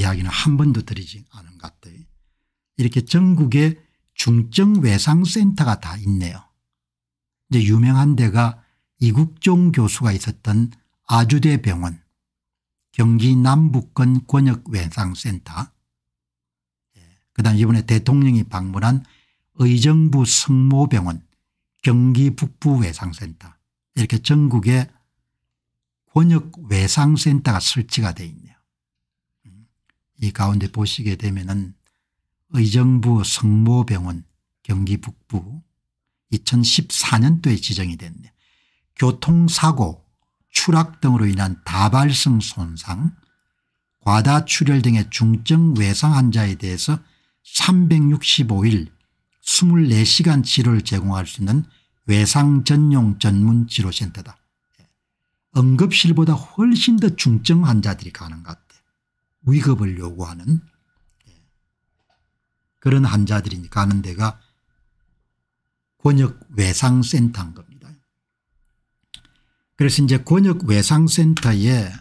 이야기는 한 번도 드리지 않은 것 같아요. 이렇게 전국에 중증외상센터가 다 있네요. 이제 유명한 데가 이국종 교수가 있었던 아주대 병원, 경기 남북권 권역외상센터, 예, 그 다음 이번에 대통령이 방문한 의정부 승모병원 경기 북부외상센터 이렇게 전국에 권역외상센터가 설치가 돼 있네요. 이 가운데 보시게 되면은 의정부 성모병원 경기 북부 2014년도에 지정이 됐는데 교통사고 추락 등으로 인한 다발성 손상 과다출혈 등의 중증 외상 환자에 대해서 365일 24시간 치료를 제공할 수 있는 외상 전용 전문 치료센터다. 예. 응급실보다 훨씬 더 중증 환자들이 가능한 것 위급을 요구하는 예, 그런 환자들이 가는 데가 권역외상센터인 겁니다. 그래서 이제 권역외상센터에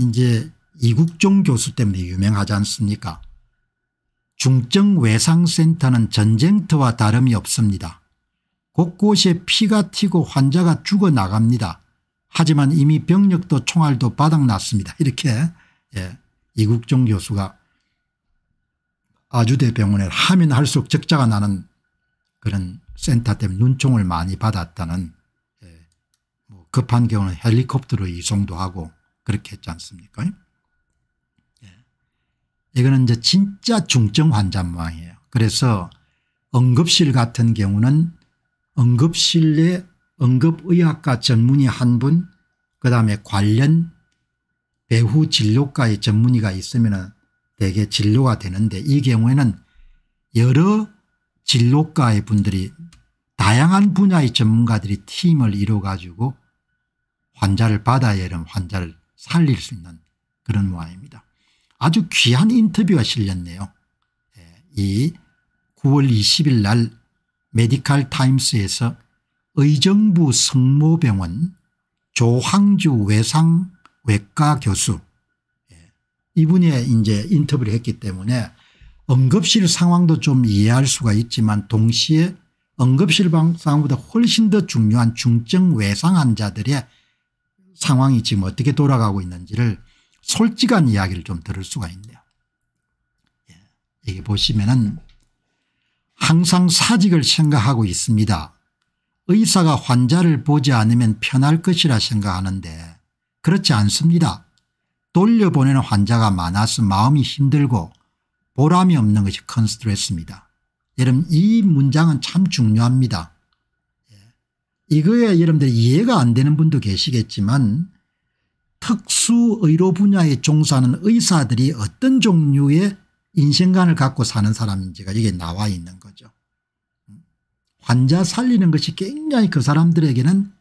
이제 이국종 교수 때문에 유명하지 않습니까 중증외상센터는 전쟁터와 다름이 없습니다. 곳곳에 피가 튀고 환자가 죽어나갑니다. 하지만 이미 병력도 총알도 바닥났습니다. 이렇게 예. 이국종 교수가 아주대 병원에 하면 할수록 적자가 나는 그런 센터 때문에 눈총을 많이 받았다는 예, 뭐 급한 경우는 헬리콥터로 이송도 하고 그렇게 했지 않습니까 예. 이거는 이제 진짜 중증 환자 모양이에요. 그래서 응급실 같은 경우는 응급실에 응급의학과 전문의 한 분, 그 다음에 관련 배후 진료과의 전문의가 있으면 대개 진료가 되는데 이 경우에는 여러 진료과의 분들이 다양한 분야의 전문가들이 팀을 이뤄 가지고 환자를 받아야 하는 환자를 살릴 수 있는 그런 모양입니다. 아주 귀한 인터뷰가 실렸네요. 예, 이 9월 20일 날 메디칼 타임스에서 의정부 성모병원 조항주 외상 외과 교수 예. 이분의 이제 인터뷰를 했기 때문에 응급실 상황도 좀 이해할 수가 있지만 동시에 응급실 상황보다 훨씬 더 중요한 중증 외상 환자들의 상황이 지금 어떻게 돌아가고 있는지를 솔직한 이야기를 좀 들을 수가 있네요. 예. 여 보시면은 항상 사직을 생각하고 있습니다. 의사가 환자를 보지 않으면 편할 것이라 생각하는데 그렇지 않습니다. 돌려보내는 환자가 많아서 마음이 힘들고 보람이 없는 것이 큰 스트레스입니다. 여러분 이 문장은 참 중요합니다. 예. 이거에 여러분들 이해가 안 되는 분도 계시겠지만 특수의료 분야에 종사하는 의사들이 어떤 종류의 인생관을 갖고 사는 사람인지가 여기에 나와 있는 거죠. 환자 살리는 것이 굉장히 그 사람들에게는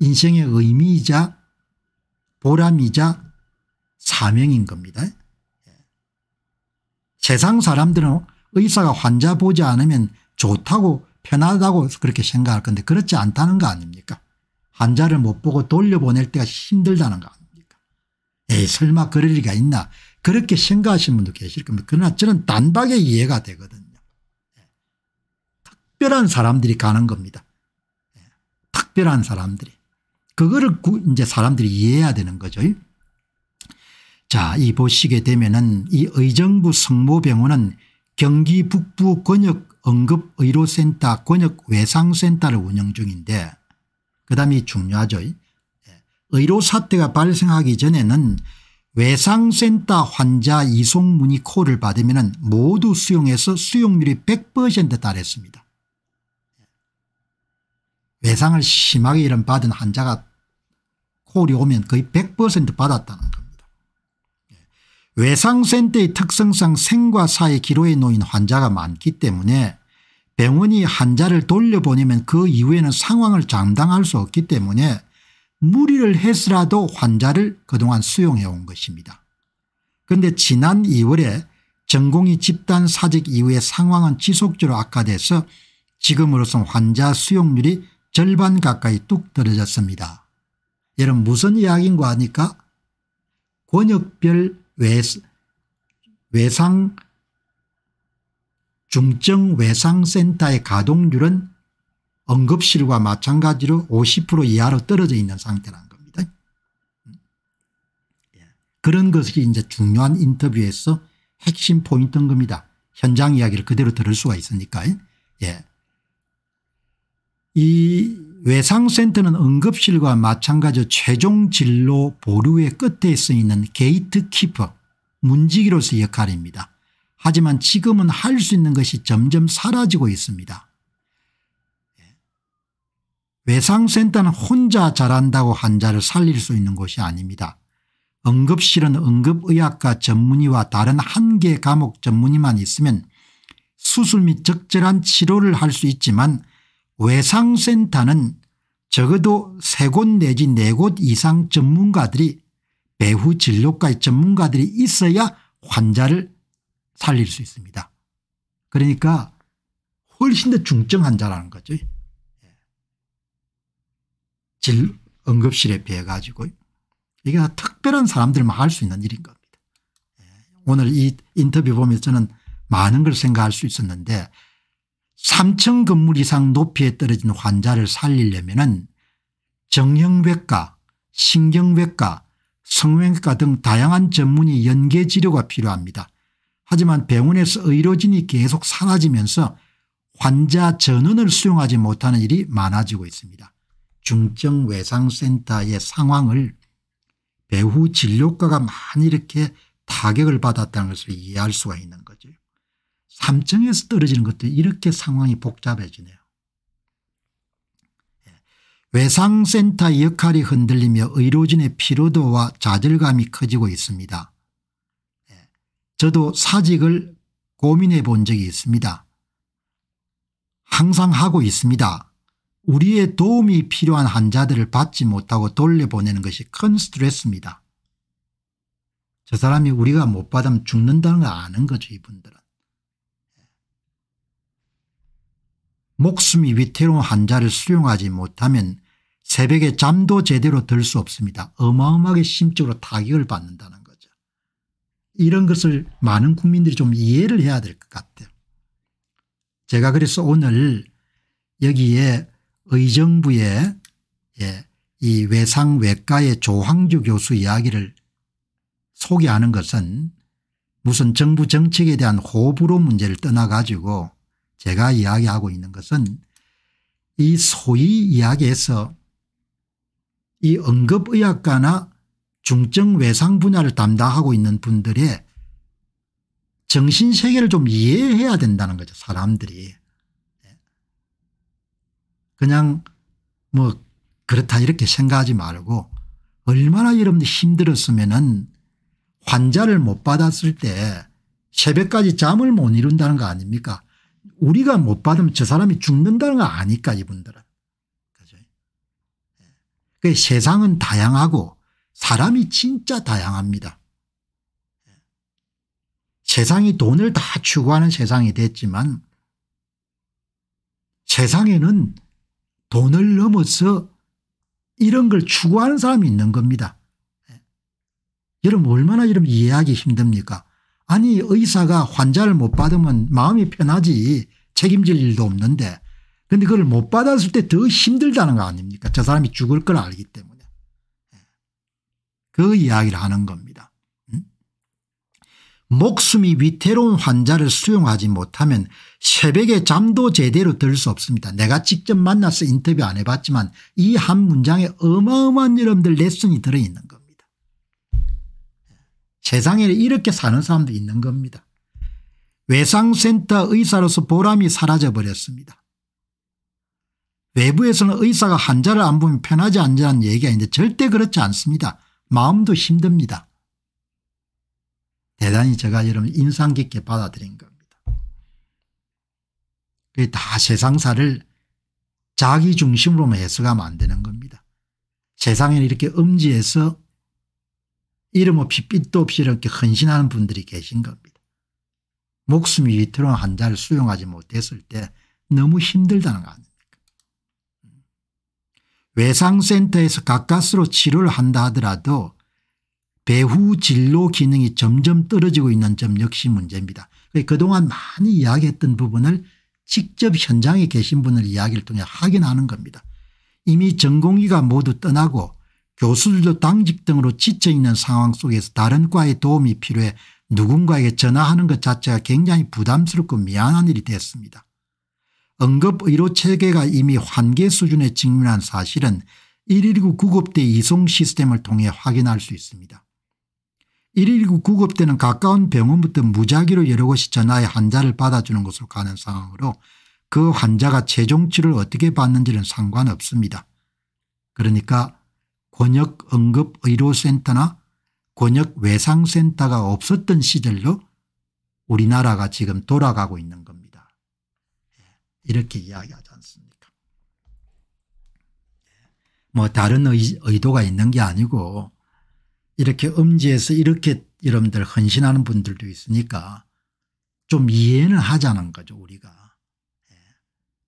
인생의 의미이자 보람이자 사명인 겁니다. 예. 세상 사람들은 의사가 환자 보지 않으면 좋다고 편하다고 그렇게 생각할 건데 그렇지 않다는 거 아닙니까 환자를 못 보고 돌려보낼 때가 힘들다는 거 아닙니까 에이 설마 그럴 리가 있나 그렇게 생각하시는 분도 계실 겁니다. 그러나 저는 단박에 이해가 되거든요. 예. 특별한 사람들이 가는 겁니다. 예. 특별한 사람들이. 그거를 이제 사람들이 이해해야 되는 거죠. 자, 이 보시게 되면은 이 의정부 성모병원은 경기 북부 권역 응급의료센터 권역 외상센터를 운영 중인데 그다음이 중요하죠. 예, 의료 사태가 발생하기 전에는 외상센터 환자 이송문의 콜을 받으면 모두 수용해서 수용률이 100% 달했습니다. 외상을 심하게 이런 받은 환자가 콜이 오면 거의 100% 받았다는 겁니다. 예. 외상센터의 특성상 생과 사의 기로에 놓인 환자가 많기 때문에 병원이 환자를 돌려보내면 그 이후에는 상황을 장담할 수 없기 때문에 무리를 해서라도 환자를 그동안 수용해온 것입니다. 그런데 지난 2월에 전공이 집단 사직 이후에 상황은 지속적으로 악화돼서 지금으로선 환자 수용률이 절반 가까이 뚝 떨어졌습니다. 여러분 무슨 이야기인가 하니까 권역별 외상 중증 외상센터의 가동률은 응급실과 마찬가지로 50% 이하로 떨어져 있는 상태라 겁니다. 예. 그런 것이 이제 중요한 인터뷰에서 핵심 포인트인 겁니다. 현장 이야기를 그대로 들을 수가 있으니까. 예. 이 외상센터는 응급실과 마찬가지 로 최종 진로 보류의 끝에 서 있는 게이트키퍼 문지기로서 역할입니다. 하지만 지금은 할 수 있는 것이 점점 사라지고 있습니다. 외상센터는 혼자 잘한다고 환자를 살릴 수 있는 곳이 아닙니다. 응급실은 응급의학과 전문의와 다른 한 개 과목 전문의만 있으면 수술 및 적절한 치료를 할 수 있지만 외상센터는 적어도 세 곳 내지 네 곳 이상 전문가들이 배후 진료과의 전문가들이 있어야 환자를 살릴 수 있습니다. 그러니까 훨씬 더 중증 환자라는 거죠. 질 응급실에 비해 가지고 이게 특별한 사람들만 할 수 있는 일인 겁니다. 예, 오늘 이 인터뷰 보면서 저는 많은 걸 생각할 수 있었는데 3층 건물 이상 높이에 떨어진 환자를 살리려면 정형외과 신경외과 성형외과 등 다양한 전문의 연계 치료가 필요합니다. 하지만 병원에서 의료진이 계속 사라지면서 환자 전원을 수용하지 못하는 일이 많아지고 있습니다. 중증외상센터의 상황을 배후 진료과가 많이 이렇게 타격을 받았다는 것을 이해할 수가 있는 거죠. 3층에서 떨어지는 것들 이렇게 상황이 복잡해지네요. 예. 외상센터 역할이 흔들리며 의료진의 피로도와 좌절감이 커지고 있습니다. 예. 저도 사직을 고민해 본 적이 있습니다. 항상 하고 있습니다. 우리의 도움이 필요한 환자들을 받지 못하고 돌려보내는 것이 큰 스트레스입니다. 저 사람이 우리가 못 받으면 죽는다는 걸 아는 거죠 이분들은. 목숨이 위태로운 환자를 수용하지 못하면 새벽에 잠도 제대로 들 수 없습니다. 어마어마하게 심적으로 타격을 받는다는 거죠. 이런 것을 많은 국민들이 좀 이해를 해야 될 것 같아요. 제가 그래서 오늘 여기에 의정부의 예, 이 외상 외과의 조항주 교수 이야기를 소개하는 것은 무슨 정부 정책에 대한 호불호 문제를 떠나 가지고 제가 이야기하고 있는 것은 이 소위 이야기에서 이 응급의학과나 중증외상 분야를 담당하고 있는 분들의 정신세계를 좀 이해해야 된다는 거죠 사람들이. 예. 그냥 뭐 그렇다 이렇게 생각하지 말고 얼마나 여러분들 힘들었으면 은 환자를 못 받았을 때 새벽까지 잠을 못 이룬다는 거 아닙니까 우리가 못 받으면 저 사람이 죽는다는 거 아니까 이분들은. 그죠? 그 세상은 다양하고 사람이 진짜 다양합니다. 예. 세상이 돈을 다 추구하는 세상이 됐지만 세상에는 돈을 넘어서 이런 걸 추구하는 사람이 있는 겁니다. 예. 여러분 얼마나 이런 이해하기 힘듭니까? 아니 의사가 환자를 못 받으면 마음이 편하지 책임질 일도 없는데 근데 그걸 못 받았을 때 더 힘들다는 거 아닙니까 저 사람이 죽을 걸 알기 때문에 예. 그 이야기를 하는 겁니다. 음? 목숨이 위태로운 환자를 수용하지 못하면 새벽에 잠도 제대로 들 수 없습니다. 내가 직접 만나서 인터뷰 안 해봤지만 이 한 문장에 어마어마한 여러분들 레슨이 들어있는 거예요. 세상에 이렇게 사는 사람도 있는 겁니다. 외상센터 의사로서 보람이 사라져버렸습니다. 외부에서는 의사가 환자를 안 보면 편하지 않냐는 얘기가 있는데 절대 그렇지 않습니다. 마음도 힘듭니다. 대단히 제가 여러분 인상 깊게 받아들인 겁니다. 그게 다 세상사를 자기 중심으로만 해석하면 안 되는 겁니다. 세상에는 이렇게 음지에서 이름 없이 빛도 없이 이렇게 헌신하는 분들이 계신 겁니다. 목숨이 위태로 환자를 수용하지 못했을 때 너무 힘들다는 거 아닙니까 외상센터에서 가까스로 치료를 한다 하더라도 배후 진로 기능이 점점 떨어지고 있는 점 역시 문제입니다. 그동안 많이 이야기했던 부분을 직접 현장에 계신 분을 이야기를 통해 확인하는 겁니다. 이미 전공의가 모두 떠나고 교수들도 당직 등으로 지쳐있는 상황 속에서 다른 과의 도움이 필요해 누군가에게 전화하는 것 자체가 굉장히 부담스럽고 미안한 일이 됐습니다. 응급의료 체계가 이미 환계 수준에 직면한 사실은 119 구급대 이송 시스템을 통해 확인할 수 있습니다. 119 구급대는 가까운 병원부터 무작위로 여러 곳이 전화해 환자를 받아주는 것으로 가는 상황으로 그 환자가 최종 치를 어떻게 받는지는 상관없습니다. 그러니까 권역응급의료센터나 권역외상센터가 없었던 시절로 우리나라가 지금 돌아가고 있는 겁니다. 예, 이렇게 이야기하지 않습니까 예, 뭐 다른 의, 도가 있는 게 아니고 이렇게 음지에서 이렇게 여러분들 헌신하는 분들도 있으니까 좀 이해는 하자는 거죠 우리가. 예,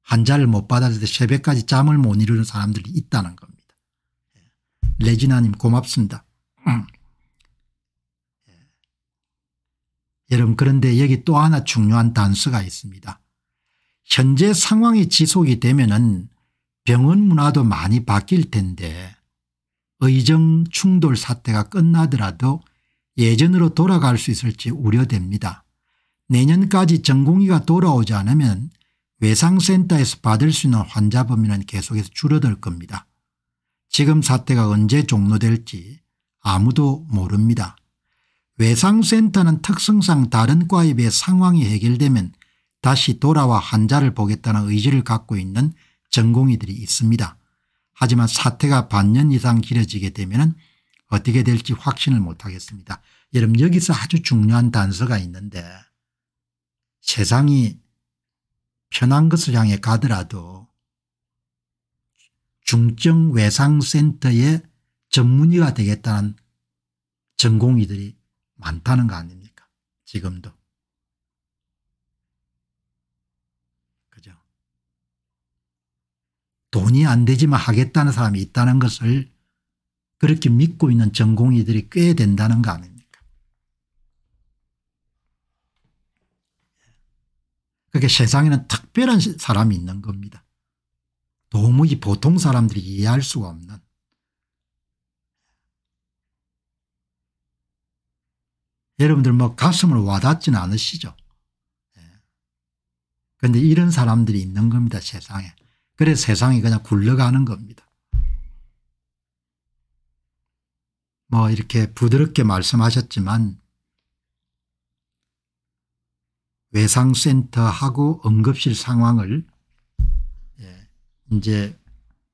한자를 못받아들 새벽까지 잠을 못 이루는 사람들이 있다는 겁니다. 레지나님 고맙습니다. 음. 예. 여러분 그런데 여기 또 하나 중요한 단서가 있습니다. 현재 상황이 지속이 되면 은 병원 문화도 많이 바뀔 텐데 의정 충돌 사태가 끝나더라도 예전으로 돌아갈 수 있을지 우려됩니다. 내년까지 전공의가 돌아오지 않으면 외상센터에서 받을 수 있는 환자 범위는 계속해서 줄어들 겁니다. 지금 사태가 언제 종료될지 아무도 모릅니다. 외상센터는 특성상 다른 과에 비해 상황이 해결되면 다시 돌아와 환자를 보겠다는 의지를 갖고 있는 전공의들이 있습니다. 하지만 사태가 반년 이상 길어지게 되면 어떻게 될지 확신을 못하겠습니다. 여러분 여기서 아주 중요한 단서가 있는데 세상이 편한 것을 향해 가더라도 중증외상센터의 전문의가 되겠다는 전공의들이 많다는 거 아닙니까 지금도. 그죠. 돈이 안 되지만 하겠다는 사람이 있다는 것을 그렇게 믿고 있는 전공의들이 꽤 된다는 거 아닙니까 그게 그러니까 세상에는 특별한 사람이 있는 겁니다. 도무지 보통 사람들이 이해할 수가 없는 여러분들 뭐 가슴을 와닿지는 않으시죠. 그런데 예. 이런 사람들이 있는 겁니다 세상에. 그래서 세상이 그냥 굴러가는 겁니다. 뭐 이렇게 부드럽게 말씀하셨지만 외상센터하고 응급실 상황을 이제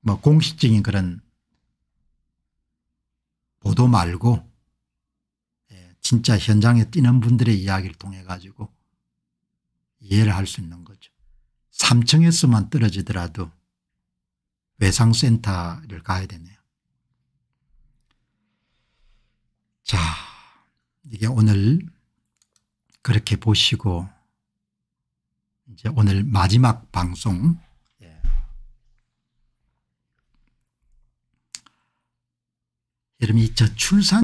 뭐 공식적인 그런 보도 말고 예, 진짜 현장에 뛰는 분들의 이야기를 통해 가지고 이해를 할 수 있는 거죠. 3층에서만 떨어지더라도 외상센터를 가야 되네요. 자 이게 오늘 그렇게 보시고 이제 오늘 마지막 방송 여러분 이 저출산